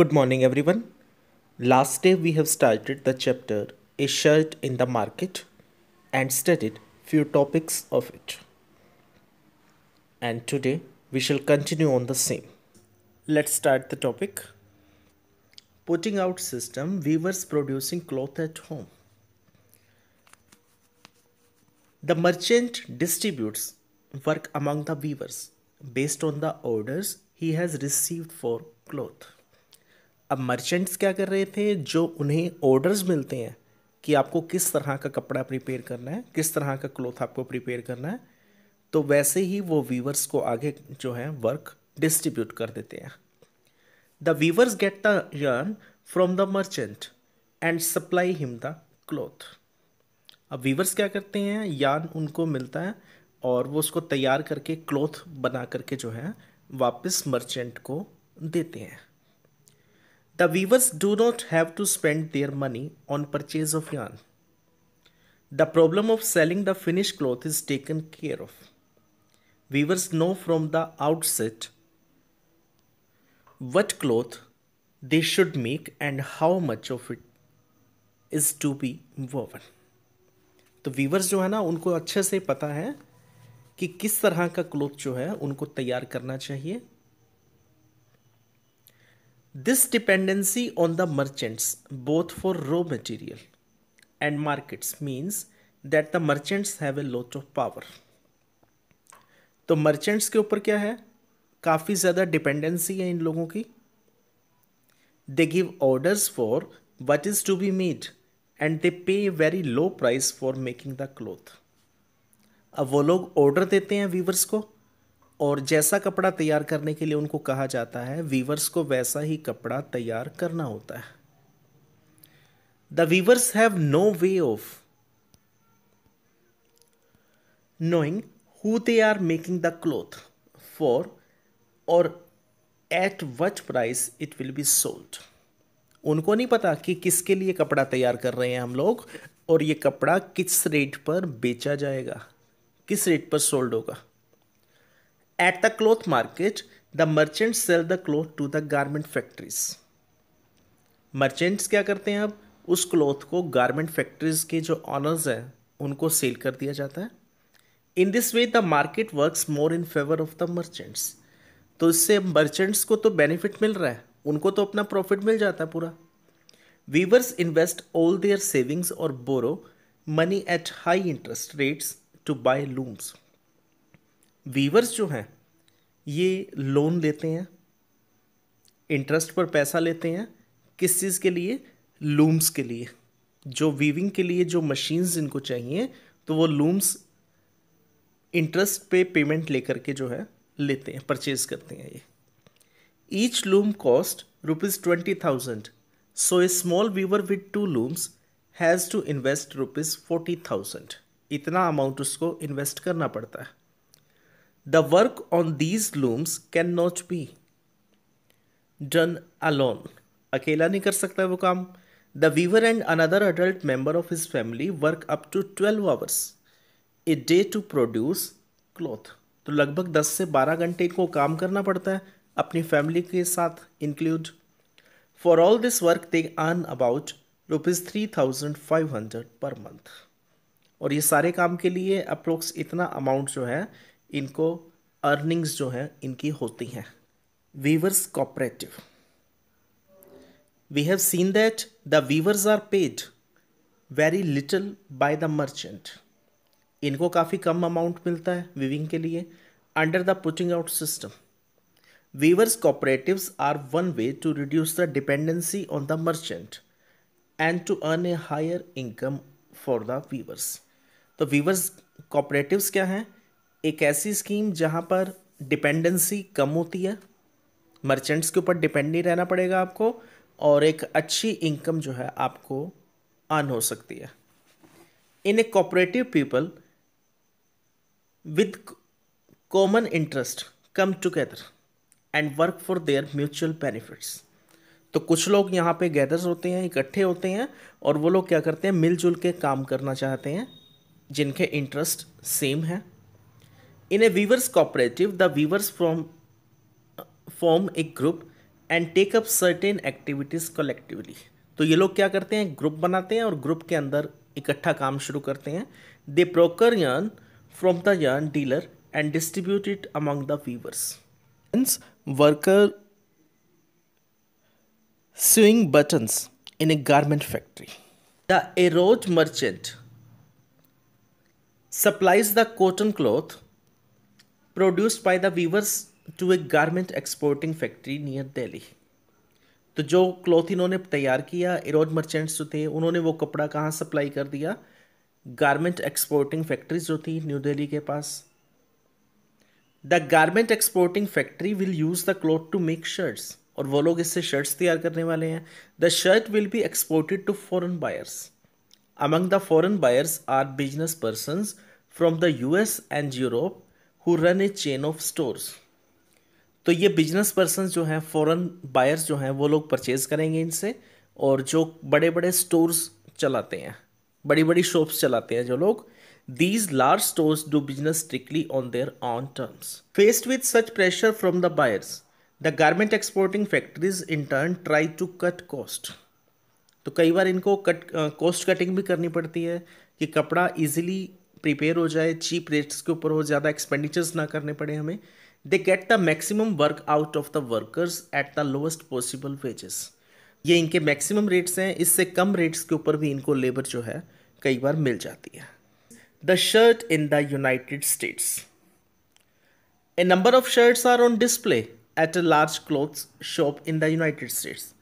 Good morning, everyone. Last day we have started the chapter A Shirt in the Market and studied few topics of it. And today we shall continue on the same. Let's start the topic. Putting out system weavers producing cloth at home. The merchant distributes work among the weavers based on the orders he has received for cloth. अब merchants क्या कर रहे थे जो उन्हें orders मिलते हैं कि आपको किस तरह का कपड़ा प्रिपेयर करना है किस तरह का क्लोथ आपको प्रिपेयर करना है तो वैसे ही वो वीवर्स को आगे जो है वर्क डिस्ट्रीब्यूट कर देते हैं the weavers get the yarn from the merchant and supply him the cloth अब वीवर्स क्या करते हैं यान उनको मिलता है और वो उसको तैयार करके क्लोथ बना करके जो है वापस मर्चेंट को देते हैं The weavers do not have to spend their money on purchase of yarn. The problem of selling the finished cloth is taken care of. Weavers know from the outset what cloth they should make and how much of it is to be woven. तो weavers जो है ना उनको अच्छे से पता है कि किस तरह का क्लोथ जो है उनको तैयार करना चाहिए This dependency on the merchants, both for raw material and markets, means that the merchants have a lot of power. तो merchants के ऊपर क्या है काफ़ी ज़्यादा dependency है इन लोगों की they give orders for what is to be made and they pay very low price for making the cloth अब वो लोग order देते हैं वीवर्स को और जैसा कपड़ा तैयार करने के लिए उनको कहा जाता है वीवर्स को वैसा ही कपड़ा तैयार करना होता है the weavers have no way of knowing who they are making the cloth for और at what price it will be sold उनको नहीं पता कि किसके लिए कपड़ा तैयार कर रहे हैं हम लोग और ये कपड़ा किस रेट पर बेचा जाएगा किस रेट पर सोल्ड होगा at the cloth market the merchant sell the cloth to the garment factories merchants क्या करते हैं अब उस क्लॉथ को गारमेंट फैक्ट्रीज के जो ऑनर्स हैं उनको सेल कर दिया जाता है in this way the market works more in favour of the merchants तो इससे मर्चेंट्स को तो बेनिफिट मिल रहा है उनको तो अपना प्रॉफिट मिल जाता है पूरा weavers invest all their savings और borrow money at high interest rates to buy looms weavers जो हैं ये लोन लेते हैं इंटरेस्ट पर पैसा लेते हैं किस चीज़ के लिए लूम्स के लिए जो वीविंग के लिए जो मशीन्स इनको चाहिए तो वो लूम्स इंटरेस्ट पे पेमेंट लेकर के जो है लेते हैं परचेज करते हैं ये each loom cost rupees twenty thousand so a small weaver with two looms has to invest rupees forty thousand इतना अमाउंट उसको इन्वेस्ट करना पड़ता है The work on these looms cannot be done alone. अकेला नहीं कर सकता वो काम the weaver and another adult member of his family work up to twelve hours a day to produce cloth तो लगभग दस से बारह घंटे को काम करना पड़ता है अपनी फैमिली के साथ include for all this work they earn about rupees three thousand five hundred per month और ये सारे काम के लिए अप्रोक्स इतना अमाउंट जो है इनको अर्निंग्स जो हैं इनकी होती हैं weavers cooperative we have seen that the weavers are paid very little by the merchant इनको काफ़ी कम अमाउंट मिलता है वीविंग के लिए under the putting out system weavers cooperative are one way to reduce the dependency on the merchant and to earn a higher income for the weavers तो weavers cooperative क्या हैं एक ऐसी स्कीम जहाँ पर डिपेंडेंसी कम होती है मर्चेंट्स के ऊपर डिपेंड नहीं रहना पड़ेगा आपको और एक अच्छी इनकम जो है आपको अर्न हो सकती है in a cooperative people with common interest come together and work for their mutual benefits तो कुछ लोग यहाँ पे गैदर्स होते हैं इकट्ठे होते हैं और वो लोग क्या करते हैं मिलजुल के काम करना चाहते हैं जिनके इंटरेस्ट सेम है In a weavers cooperative, the weavers from, form a group and take up certain activities collectively तो ये लोग क्या करते हैं ग्रुप बनाते हैं और ग्रुप के अंदर इकट्ठा काम शुरू करते हैं they procure yarn from the yarn dealer and distribute it among the weavers worker sewing buttons in a garment factory the Erode merchant supplies the cotton cloth produced by the weavers to a garment exporting factory near Delhi तो जो cloth इन्होंने तैयार किया Eros merchants जो थे उन्होंने वो कपड़ा कहाँ सप्लाई कर दिया गारमेंट एक्सपोर्टिंग फैक्ट्रीज जो थी न्यू दिल्ली के पास the garment exporting factory will use the cloth to make shirts और वो लोग इससे शर्ट्स तैयार करने वाले हैं the shirt will be exported to foreign buyers the foreign buyers are business person from the U S and Europe who run a chain of stores तो ये बिजनेस पर्सन जो हैं फॉरेन बायर्स जो हैं वो लोग परचेज़ करेंगे इनसे और जो बड़े बड़े स्टोर्स चलाते हैं बड़ी बड़ी शॉप्स चलाते हैं जो लोग these large stores do business strictly on their on terms faced with such pressure from the buyers the garment exporting factories in turn try to cut cost तो कई बार इनको कट कॉस्ट कटिंग भी करनी पड़ती है कि कपड़ा इजीली प्रिपेयर हो जाए चीप रेट्स के ऊपर हो ज़्यादा एक्सपेंडिचर्स ना करने पड़े हमें they get the maximum work out of the workers at the lowest possible wages ये इनके मैक्सिमम रेट्स हैं इससे कम रेट्स के ऊपर भी इनको लेबर जो है कई बार मिल जाती है the shirt in the United States a number of shirts are on display at a large clothes shop in the United States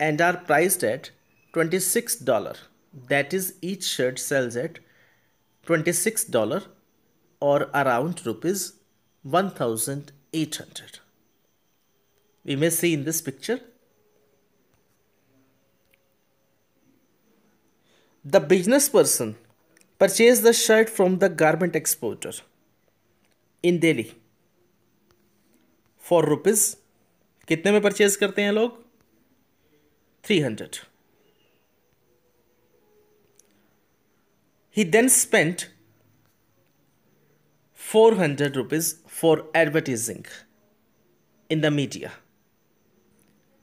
and are priced at twenty six dollar that is each shirt sells at twenty six dollar और around rupees one thousand eight hundred we may see in this picture the business person purchase the shirt from the garment exporter in Delhi for rupees कितने में purchase करते हैं लोग three hundred He then spent 400 rupees for advertising in the media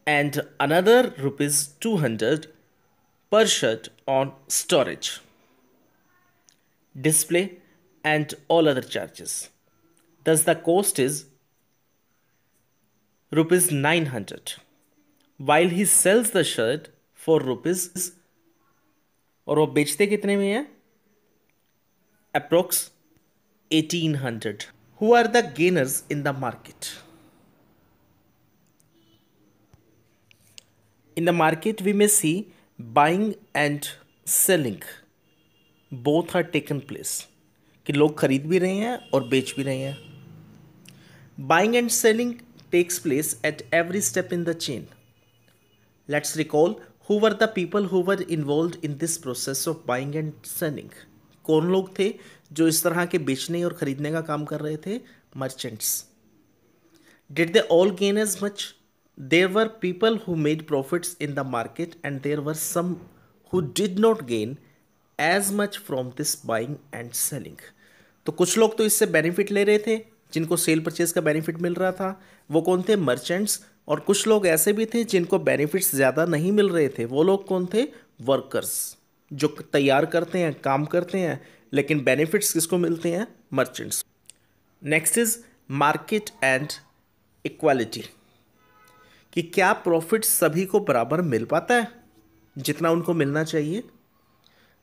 and another rupees 200 per shirt on storage, display, and all other charges. Thus, the cost is rupees 900 while he sells the shirt for rupees or वो बेचते कितने में है approx 1800 who are the gainers in the market in the market we may see buying and selling both are taken place कि लोग खरीद भी रहे हैं और बेच भी रहे हैं buying and selling takes place at every step in the chain let's recall who were the people who were involved in this process of buying and selling कौन लोग थे जो इस तरह के बेचने और ख़रीदने का काम कर रहे थे merchants did they all gain as much there were people who made profits in the market and there were some who did not gain as much from this buying and selling तो कुछ लोग तो इससे benefit ले रहे थे जिनको sale purchase का बेनिफिट मिल रहा था वो कौन थे मर्चेंट्स और कुछ लोग ऐसे भी थे जिनको बेनिफिट्स ज़्यादा नहीं मिल रहे थे वो लोग कौन थे वर्कर्स जो तैयार करते हैं काम करते हैं लेकिन बेनिफिट्स किसको मिलते हैं merchants next is market and equality कि क्या प्रॉफिट सभी को बराबर मिल पाता है जितना उनको मिलना चाहिए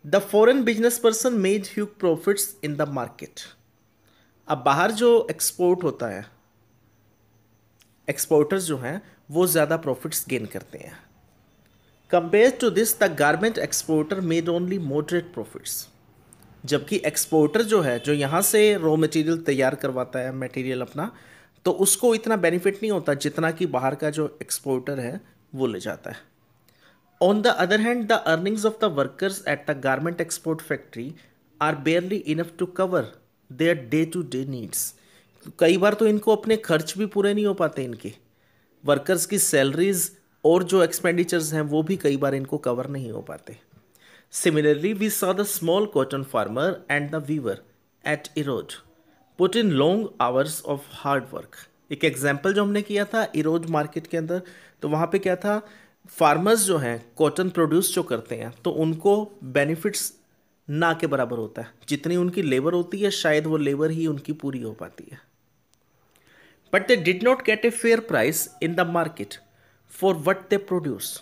the foreign business person made huge profits in the market अब बाहर जो एक्सपोर्ट होता है एक्सपोर्टर्स जो हैं वो ज़्यादा प्रॉफिट्स गेन करते हैं compare to this the garment exporter made only moderate profits जबकि एक्सपोर्टर जो है जो यहाँ से रॉ मटेरियल तैयार करवाता है मटेरियल अपना तो उसको इतना बेनिफिट नहीं होता जितना कि बाहर का जो एक्सपोर्टर है वो ले जाता है on the other hand the earnings of the workers at the garment export factory are barely enough to cover their day to day needs कई बार तो इनको अपने खर्च भी पूरे नहीं हो पाते इनके वर्कर्स की सैलरीज़ और जो एक्सपेंडिचर्स हैं वो भी कई बार इनको कवर नहीं हो पाते similarly we saw the small cotton farmer and the weaver at Erode put in long hours of hard work एक एग्जाम्पल जो हमने किया था इरोज मार्केट के अंदर तो वहाँ पे क्या था फार्मर्स जो हैं कॉटन प्रोड्यूस जो करते हैं तो उनको बेनिफिट्स ना के बराबर होता है जितनी उनकी लेबर होती है शायद वो लेबर ही उनकी पूरी हो पाती है but they did not get a fair price in the market for what they produce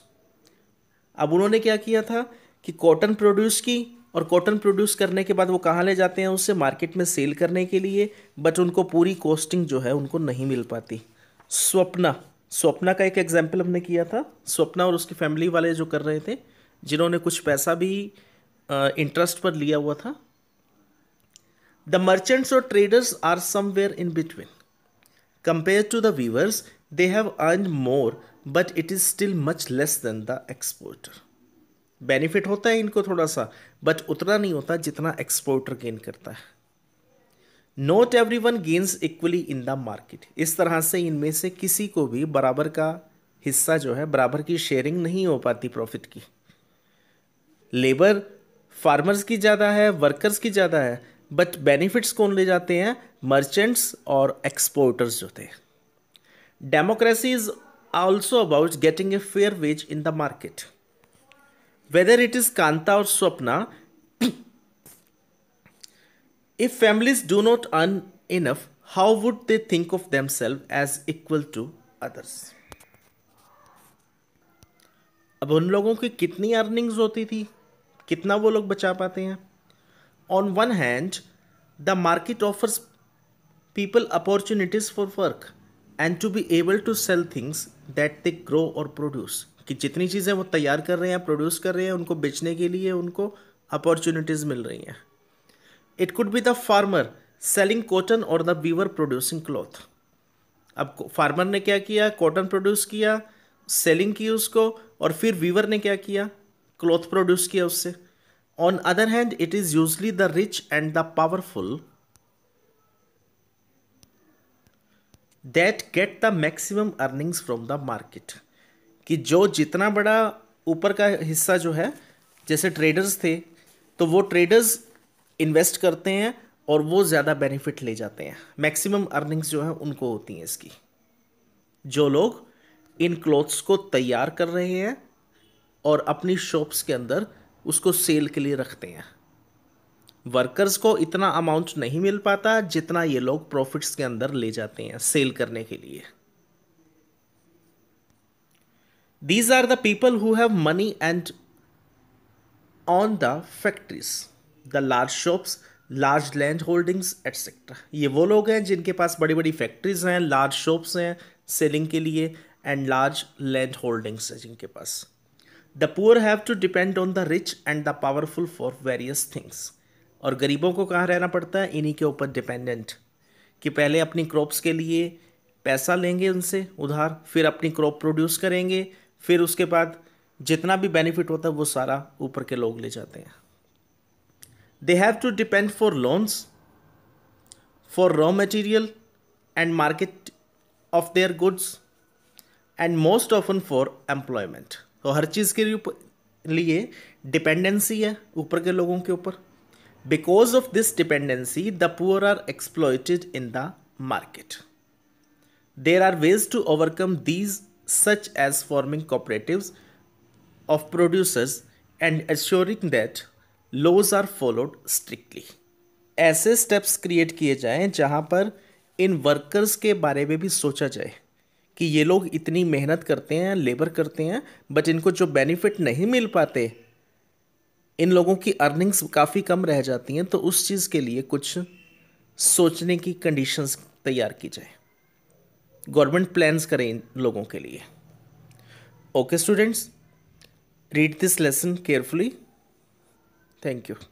अब उन्होंने क्या किया था कि कॉटन प्रोड्यूस की और कॉटन प्रोड्यूस करने के बाद वो कहाँ ले जाते हैं उसे मार्केट में सेल करने के लिए बट उनको पूरी कॉस्टिंग जो है उनको नहीं मिल पाती स्वप्ना स्वप्ना का एक एग्जाम्पल हमने किया था स्वप्ना और उसकी फैमिली वाले जो कर रहे थे जिन्होंने कुछ पैसा भी इंटरेस्ट पर लिया हुआ था द मर्चेंट्स और traders are somewhere in between compare to the weavers they have earn more but it is still much less than the exporter benefit होता है इनको थोड़ा सा बट उतना नहीं होता जितना एक्सपोर्टर गेन करता है not every one gains equally in the market इस तरह से इनमें से किसी को भी बराबर का हिस्सा जो है बराबर की शेयरिंग नहीं हो पाती प्रॉफिट की लेबर फार्मर्स की ज़्यादा है वर्कर्स की ज़्यादा है बट बेनिफिट्स कौन ले जाते हैं मर्चेंट्स और एक्सपोर्टर्स जो थे democracy is also about getting a fair wage in the market. Whether it is Kanta or Swapna, if families do not earn enough, how would they think of themselves as equal to others? अब उन लोगों की कितनी earnings होती थी कितना वो लोग बचा पाते हैं on one hand the market offers people opportunities for work and to be able to sell things that they grow और प्रोड्यूस कि जितनी चीज़ें वो तैयार कर रहे हैं प्रोड्यूस कर रहे हैं उनको बेचने के लिए उनको अपॉर्चुनिटीज़ मिल रही हैं it could be the farmer selling cotton और द वीवर प्रोड्यूसिंग क्लॉथ अब फार्मर ने क्या किया कॉटन प्रोड्यूस किया सेलिंग की उसको और फिर वीवर ने क्या किया क्लॉथ प्रोड्यूस किया उससे on other hand it is usually the rich and the powerful that get the maximum earnings from the market कि जो जितना बड़ा ऊपर का हिस्सा जो है जैसे ट्रेडर्स थे तो वो ट्रेडर्स इन्वेस्ट करते हैं और वो ज़्यादा बेनिफिट ले जाते हैं मैक्सिमम अर्निंग्स जो है उनको होती हैं इसकी जो लोग इन क्लॉथ्स को तैयार कर रहे हैं और अपनी शॉप्स के अंदर उसको सेल के लिए रखते हैं वर्कर्स को इतना अमाउंट नहीं मिल पाता जितना ये लोग प्रॉफिट्स के अंदर ले जाते हैं सेल करने के लिए these are the people who have money and on the factories the large shops large land holdings etcetera ये वो लोग हैं जिनके पास बड़ी बड़ी फैक्ट्रीज हैं लार्ज शॉप्स हैं सेलिंग के लिए एंड लार्ज लैंड होल्डिंग्स हैं जिनके पास the poor have to depend on the rich and the powerful for various things और गरीबों को कहाँ रहना पड़ता है इन्हीं के ऊपर डिपेंडेंट कि पहले अपनी क्रॉप्स के लिए पैसा लेंगे उनसे उधार फिर अपनी क्रॉप प्रोड्यूस करेंगे फिर उसके बाद जितना भी बेनिफिट होता है वो सारा ऊपर के लोग ले जाते हैं they have to depend for loans for raw material and market of their goods and most often for employment तो हर चीज़ के लिए डिपेंडेंसी है ऊपर के लोगों के ऊपर Because of this dependency, the poor are exploited in the market. There are ways to overcome these, such as forming cooperatives of producers and assuring that laws are followed strictly. ऐसे steps create किए जाएं जहां पर इन workers के बारे में भी सोचा जाए कि ये लोग इतनी मेहनत करते हैं लेबर करते हैं बट इनको जो बेनिफिट नहीं मिल पाते इन लोगों की अर्निंग्स काफ़ी कम रह जाती हैं तो उस चीज़ के लिए कुछ सोचने की कंडीशंस तैयार की जाए गवर्नमेंट प्लान्स करें इन लोगों के लिए okay students read this lesson carefully thank you